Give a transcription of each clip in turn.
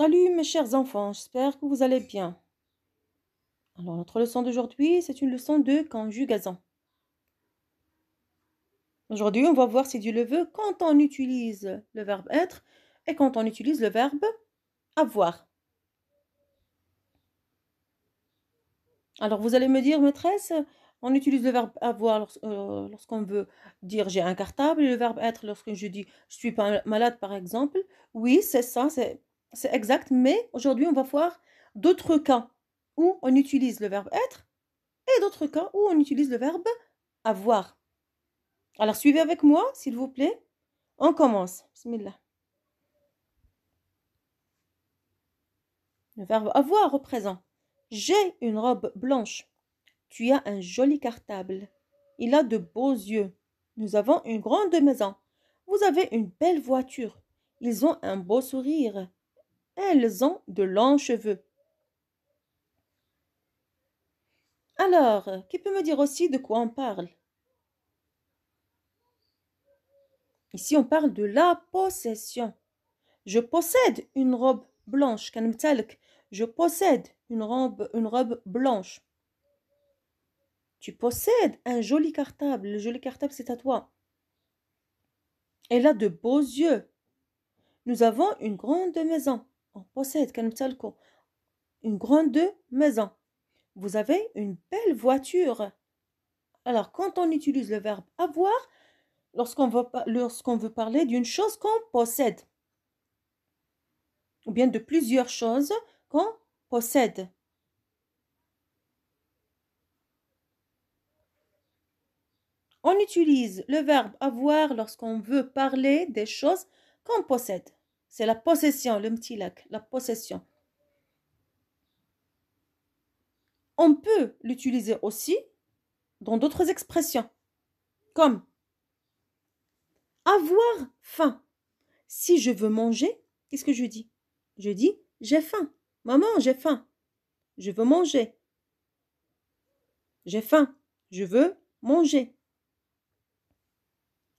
Salut mes chers enfants, j'espère que vous allez bien. Alors notre leçon d'aujourd'hui, c'est une leçon de conjugaison. Aujourd'hui, on va voir si Dieu le veut quand on utilise le verbe être et quand on utilise le verbe avoir. Alors vous allez me dire, maîtresse, on utilise le verbe avoir euh, lorsqu'on veut dire j'ai un cartable et le verbe être lorsque je dis je suis pas malade par exemple. Oui, c'est ça, c'est c'est exact, mais aujourd'hui, on va voir d'autres cas où on utilise le verbe être et d'autres cas où on utilise le verbe avoir. Alors, suivez avec moi, s'il vous plaît. On commence. Bismillah. Le verbe avoir représente J'ai une robe blanche. Tu as un joli cartable. Il a de beaux yeux. Nous avons une grande maison. Vous avez une belle voiture. Ils ont un beau sourire. Elles ont de longs cheveux. Alors, qui peut me dire aussi de quoi on parle Ici, on parle de la possession. Je possède une robe blanche. Je possède une robe, une robe blanche. Tu possèdes un joli cartable. Le joli cartable, c'est à toi. Elle a de beaux yeux. Nous avons une grande maison on possède une grande maison. Vous avez une belle voiture. Alors, quand on utilise le verbe avoir, lorsqu'on veut, veut parler d'une chose qu'on possède, ou bien de plusieurs choses qu'on possède. On utilise le verbe avoir lorsqu'on veut parler des choses qu'on possède. C'est la possession, le petit lac, la possession. On peut l'utiliser aussi dans d'autres expressions, comme avoir faim. Si je veux manger, qu'est-ce que je dis Je dis j'ai faim. Maman, j'ai faim. Je veux manger. J'ai faim. Je veux manger.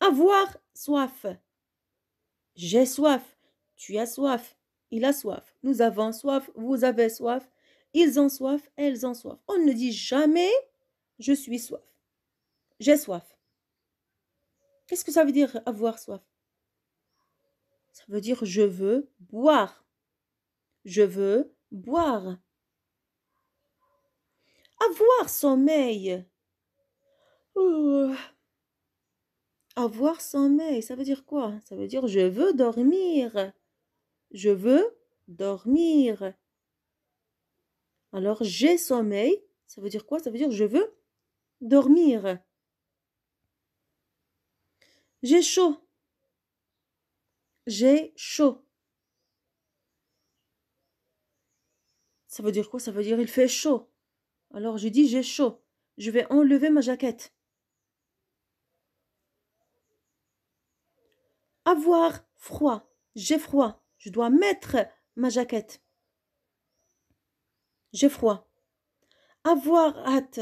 Avoir soif. J'ai soif. Tu as soif, il a soif, nous avons soif, vous avez soif, ils ont soif, elles ont soif. On ne dit jamais je suis soif. J'ai soif. Qu'est-ce que ça veut dire avoir soif Ça veut dire je veux boire. Je veux boire. Avoir sommeil. Avoir sommeil, ça veut dire quoi Ça veut dire je veux dormir. Je veux dormir. Alors j'ai sommeil, ça veut dire quoi Ça veut dire je veux dormir. J'ai chaud. J'ai chaud. Ça veut dire quoi Ça veut dire il fait chaud. Alors je dis j'ai chaud. Je vais enlever ma jaquette. Avoir froid. J'ai froid. Je dois mettre ma jaquette. J'ai froid. Avoir hâte.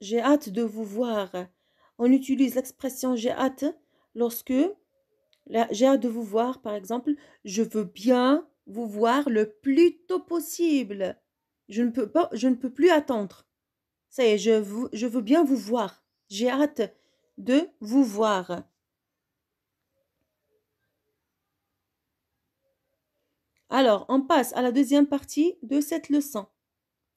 J'ai hâte de vous voir. On utilise l'expression j'ai hâte lorsque j'ai hâte de vous voir, par exemple, je veux bien vous voir le plus tôt possible. Je ne peux pas, je ne peux plus attendre. Ça y est, je, je veux bien vous voir. J'ai hâte de vous voir. Alors, on passe à la deuxième partie de cette leçon.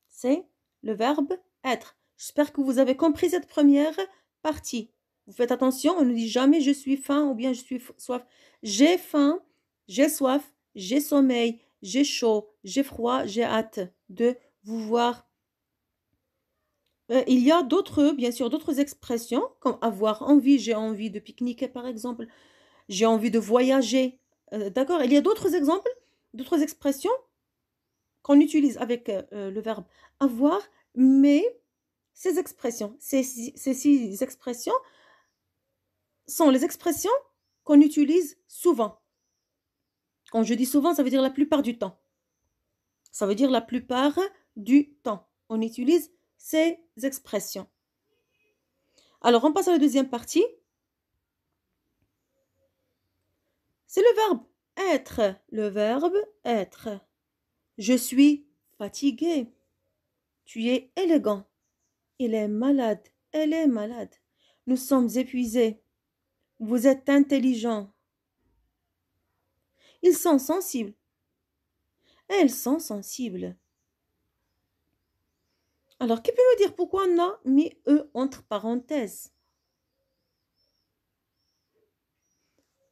C'est le verbe être. J'espère que vous avez compris cette première partie. Vous faites attention, on ne dit jamais je suis faim ou bien je suis soif. J'ai faim, j'ai soif, j'ai sommeil, j'ai chaud, j'ai froid, j'ai hâte de vous voir. Euh, il y a d'autres, bien sûr, d'autres expressions comme avoir envie, j'ai envie de pique-niquer par exemple, j'ai envie de voyager. Euh, d'accord Il y a d'autres exemples d'autres expressions qu'on utilise avec euh, euh, le verbe avoir, mais ces expressions, ces, ces six expressions sont les expressions qu'on utilise souvent. Quand je dis souvent, ça veut dire la plupart du temps. Ça veut dire la plupart du temps. On utilise ces expressions. Alors, on passe à la deuxième partie. C'est le verbe être, le verbe être. Je suis fatigué. Tu es élégant. Il est malade. Elle est malade. Nous sommes épuisés. Vous êtes intelligent. Ils sont sensibles. Elles sont sensibles. Alors, qui peut me dire pourquoi on a mis E entre parenthèses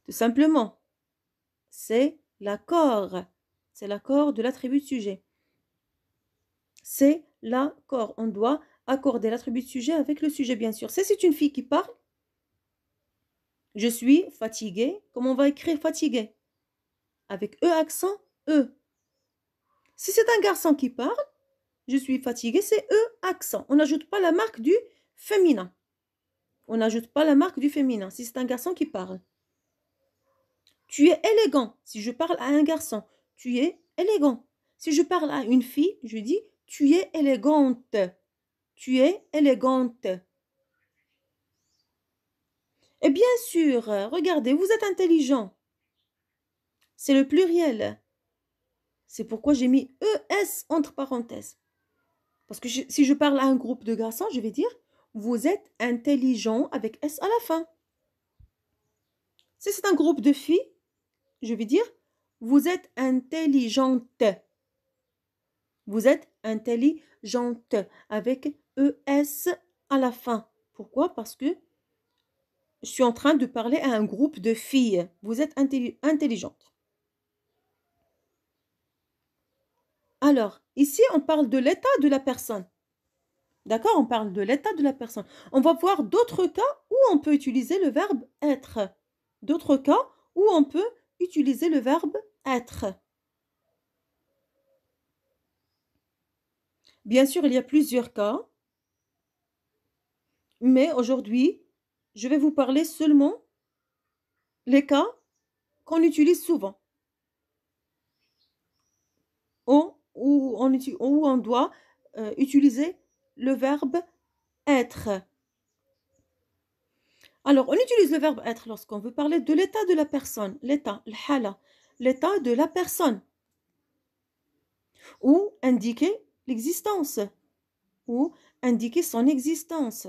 Tout simplement, c'est l'accord. C'est l'accord de l'attribut de sujet. C'est l'accord. On doit accorder l'attribut de sujet avec le sujet, bien sûr. Si c'est une fille qui parle, je suis fatiguée. Comment on va écrire fatiguée Avec E accent, E. Si c'est un garçon qui parle, je suis fatiguée, c'est E accent. On n'ajoute pas la marque du féminin. On n'ajoute pas la marque du féminin si c'est un garçon qui parle. Tu es élégant. Si je parle à un garçon, tu es élégant. Si je parle à une fille, je dis tu es élégante. Tu es élégante. Et bien sûr, euh, regardez, vous êtes intelligent. C'est le pluriel. C'est pourquoi j'ai mis ES entre parenthèses. Parce que si je parle à un groupe de garçons, je vais dire vous êtes intelligent avec S à la fin. Si c'est un groupe de filles, je vais dire vous êtes intelligente. Vous êtes intelligente avec ES à la fin. Pourquoi Parce que je suis en train de parler à un groupe de filles. Vous êtes intelligente. Alors, ici, on parle de l'état de la personne. D'accord On parle de l'état de la personne. On va voir d'autres cas où on peut utiliser le verbe être. D'autres cas où on peut utiliser le verbe être. Bien sûr, il y a plusieurs cas, mais aujourd'hui, je vais vous parler seulement les cas qu'on utilise souvent. Où on, on doit euh, utiliser le verbe être. Alors, on utilise le verbe être lorsqu'on veut parler de l'état de la personne, l'état, l'hala, l'état de la personne, ou indiquer l'existence, ou indiquer son existence.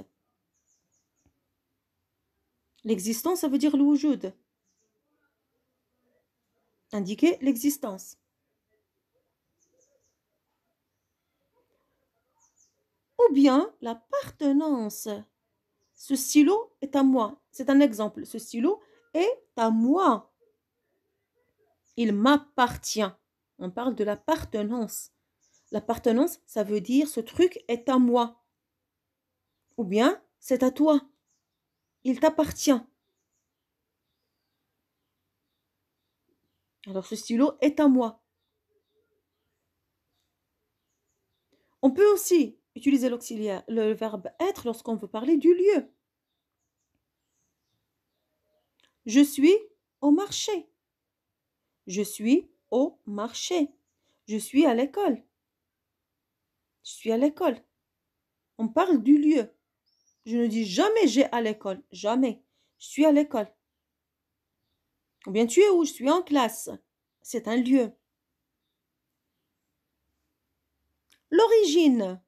L'existence, ça veut dire le Indiquer l'existence. Ou bien l'appartenance ce stylo est à moi. C'est un exemple. Ce stylo est à moi. Il m'appartient. On parle de l'appartenance. L'appartenance, ça veut dire ce truc est à moi. Ou bien c'est à toi. Il t'appartient. Alors ce stylo est à moi. On peut aussi Utilisez l'auxiliaire, le verbe être lorsqu'on veut parler du lieu. Je suis au marché. Je suis au marché. Je suis à l'école. Je suis à l'école. On parle du lieu. Je ne dis jamais j'ai à l'école. Jamais. Je suis à l'école. Combien bien tu es où Je suis en classe. C'est un lieu. L'origine.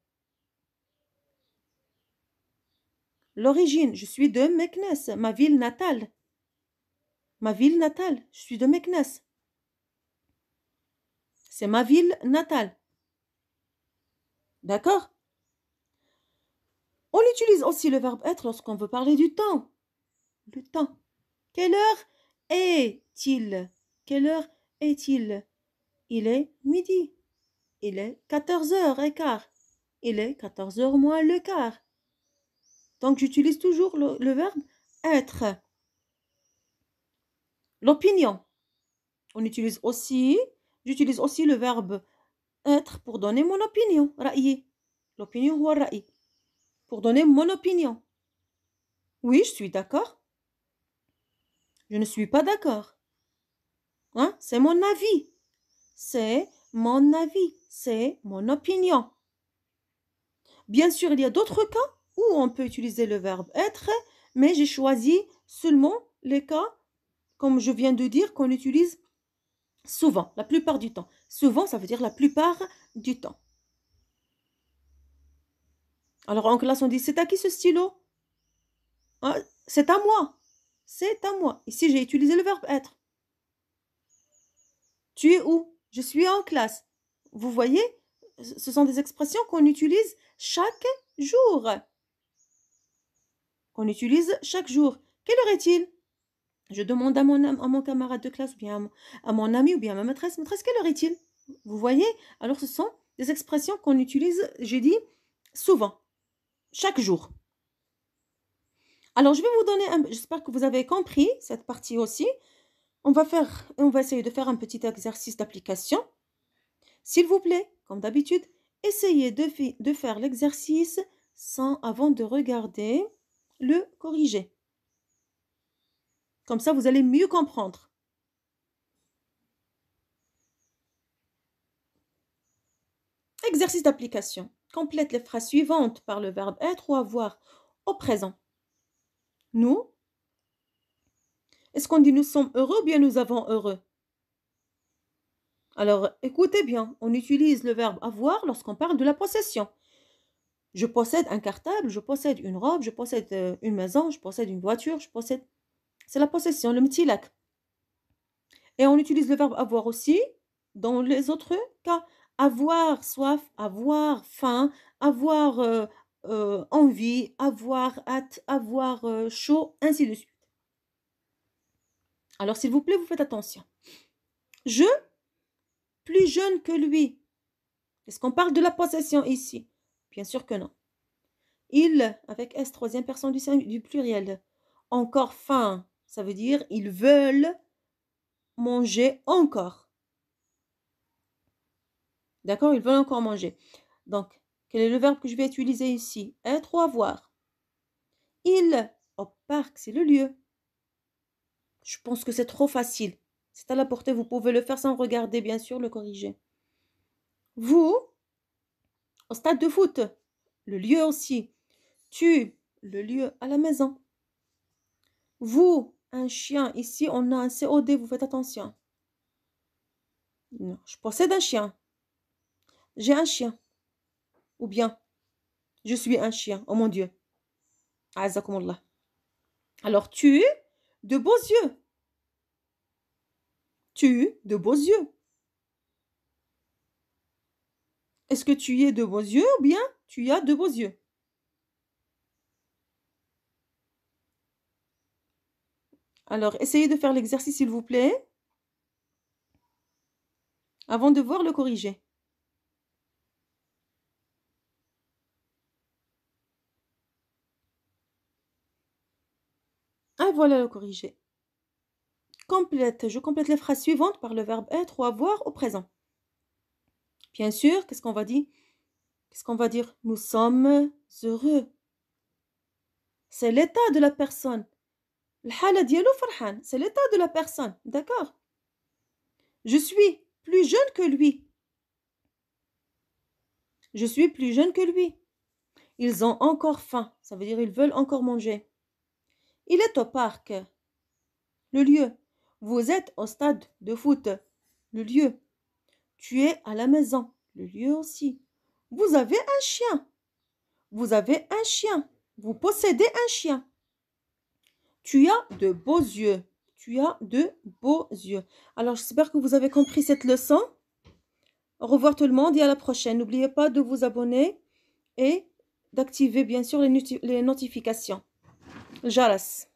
L'origine, je suis de Meknes, ma ville natale. Ma ville natale, je suis de Meknes. C'est ma ville natale. D'accord On utilise aussi le verbe être lorsqu'on veut parler du temps. Le temps. Quelle heure est-il Quelle heure est-il Il est midi. Il est 14 h quart. Il est 14h moins le quart. Donc j'utilise toujours le, verbe être. L'opinion. On utilise aussi, j'utilise aussi le verbe être pour donner mon opinion. L'opinion ou Pour donner mon opinion. Oui, je suis d'accord. Je ne suis pas d'accord. Hein? C'est mon avis. C'est mon avis. C'est mon opinion. Bien sûr, il y a d'autres cas où on peut utiliser le verbe être, mais j'ai choisi seulement les cas, comme je viens de dire, qu'on utilise souvent, la plupart du temps. Souvent, ça veut dire la plupart du temps. Alors en classe, on dit c'est à qui ce stylo ah, C'est à moi. C'est à moi. Ici, j'ai utilisé le verbe être. Tu es où Je suis en classe. Vous voyez, ce sont des expressions qu'on utilise chaque jour qu'on utilise chaque jour. Quelle heure est-il Je demande à mon, à mon camarade de classe, ou bien à, mon ami, ou bien à ma maîtresse, maîtresse, quelle heure est-il Vous voyez Alors ce sont des expressions qu'on utilise, j'ai dit, souvent, chaque jour. Alors je vais vous donner un... J'espère que vous avez compris cette partie aussi. On va faire, on va essayer de faire un petit exercice d'application. S'il vous plaît, comme d'habitude, essayez de, de faire l'exercice sans avant de regarder le corriger. Comme ça, vous allez mieux comprendre. Exercice d'application. Complète les phrases suivantes par le verbe être ou avoir au présent. Nous Est-ce qu'on dit nous sommes heureux ou bien nous avons heureux Alors écoutez bien, on utilise le verbe avoir lorsqu'on parle de la possession. Je possède un cartable, je possède une robe, je possède euh, une maison, je possède une voiture, je possède... C'est la possession, le lac. Et on utilise le verbe avoir aussi dans les autres cas. Avoir soif, avoir faim, avoir euh, euh, envie, avoir hâte, avoir chaud, ainsi de suite. Alors s'il vous plaît, vous faites attention. Je, plus jeune que lui. Est-ce qu'on parle de la possession ici Bien sûr que non. Il, avec S, troisième personne du, du pluriel. Encore faim, ça veut dire ils veulent manger encore. D'accord Ils veulent encore manger. Donc, quel est le verbe que je vais utiliser ici Être ou avoir Il, au parc, c'est le lieu. Je pense que c'est trop facile. C'est à la portée, vous pouvez le faire sans regarder, bien sûr, le corriger. Vous, au stade de foot, le lieu aussi. Tu, le lieu à la maison. Vous, un chien, ici on a un COD, vous faites attention. Non, je possède un chien. J'ai un chien. Ou bien, je suis un chien, oh mon Dieu. là Alors tu, de beaux yeux. Tu, de beaux yeux. Est-ce que tu y es de beaux yeux ou bien tu as de beaux yeux Alors, essayez de faire l'exercice, s'il vous plaît, avant de voir le corriger. Ah, voilà le corrigé. Complète. Je complète les phrases suivante par le verbe être ou avoir au présent. Bien sûr, qu'est-ce qu'on va dire Qu'est-ce qu'on va dire Nous sommes heureux. C'est l'état de la personne. C'est l'état de la personne, d'accord Je suis plus jeune que lui. Je suis plus jeune que lui. Ils ont encore faim. Ça veut dire ils veulent encore manger. Il est au parc. Le lieu. Vous êtes au stade de foot. Le lieu. Tu es à la maison, le lieu aussi. Vous avez un chien. Vous avez un chien. Vous possédez un chien. Tu as de beaux yeux. Tu as de beaux yeux. Alors, j'espère que vous avez compris cette leçon. Au revoir tout le monde et à la prochaine. N'oubliez pas de vous abonner et d'activer bien sûr les, les notifications. Jalas.